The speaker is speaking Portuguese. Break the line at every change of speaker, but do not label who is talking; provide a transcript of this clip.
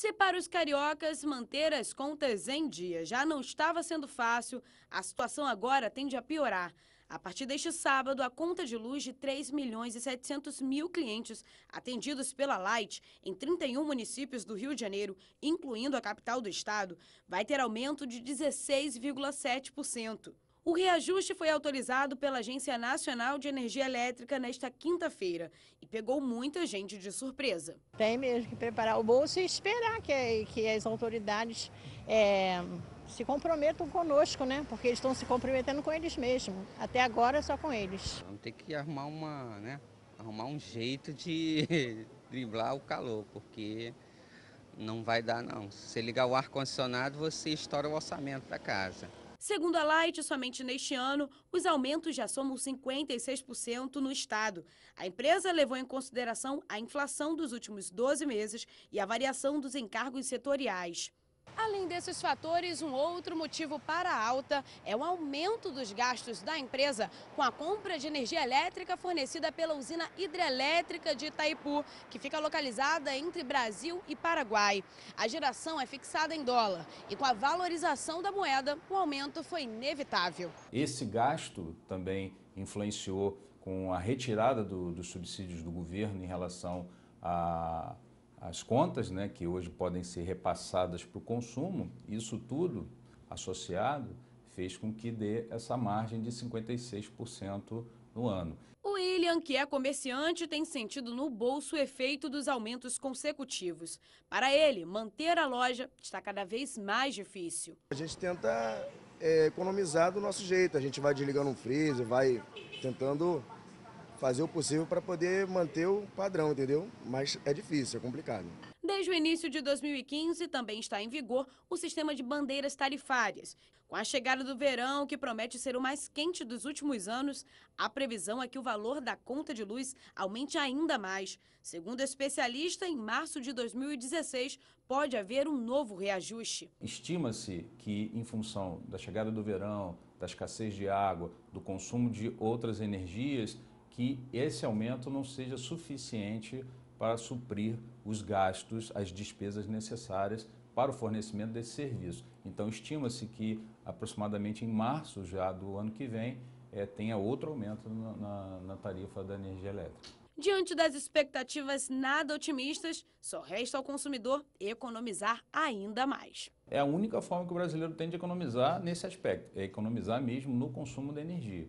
Se para os cariocas manter as contas em dia já não estava sendo fácil, a situação agora tende a piorar. A partir deste sábado, a conta de luz de 3 milhões e 700 mil clientes atendidos pela Light em 31 municípios do Rio de Janeiro, incluindo a capital do estado, vai ter aumento de 16,7%. O reajuste foi autorizado pela Agência Nacional de Energia Elétrica nesta quinta-feira e pegou muita gente de surpresa. Tem mesmo que preparar o bolso e esperar que, que as autoridades é, se comprometam conosco, né? Porque eles estão se comprometendo com eles mesmos. Até agora só com eles.
Vamos ter que arrumar uma, né? Arrumar um jeito de driblar o calor, porque não vai dar não. Se ligar o ar condicionado, você estoura o orçamento da casa.
Segundo a Light, somente neste ano, os aumentos já somam 56% no estado. A empresa levou em consideração a inflação dos últimos 12 meses e a variação dos encargos setoriais. Além desses fatores, um outro motivo para a alta é o aumento dos gastos da empresa com a compra de energia elétrica fornecida pela usina hidrelétrica de Itaipu, que fica localizada entre Brasil e Paraguai. A geração é fixada em dólar e com a valorização da moeda, o aumento foi inevitável.
Esse gasto também influenciou com a retirada do, dos subsídios do governo em relação a as contas, né, que hoje podem ser repassadas para o consumo, isso tudo associado fez com que dê essa margem de 56% no ano.
O William, que é comerciante, tem sentido no bolso o efeito dos aumentos consecutivos. Para ele, manter a loja está cada vez mais difícil.
A gente tenta é, economizar do nosso jeito, a gente vai desligando um freezer, vai tentando fazer o possível para poder manter o padrão, entendeu? Mas é difícil, é complicado.
Desde o início de 2015 também está em vigor o sistema de bandeiras tarifárias. Com a chegada do verão, que promete ser o mais quente dos últimos anos, a previsão é que o valor da conta de luz aumente ainda mais. Segundo especialista, em março de 2016 pode haver um novo reajuste.
Estima-se que, em função da chegada do verão, da escassez de água, do consumo de outras energias, que esse aumento não seja suficiente para suprir os gastos, as despesas necessárias para o fornecimento desse serviço. Então, estima-se que aproximadamente em março já do ano que vem é, tenha outro aumento na, na, na tarifa da energia elétrica.
Diante das expectativas nada otimistas, só resta ao consumidor economizar ainda mais.
É a única forma que o brasileiro tem de economizar nesse aspecto, é economizar mesmo no consumo da energia.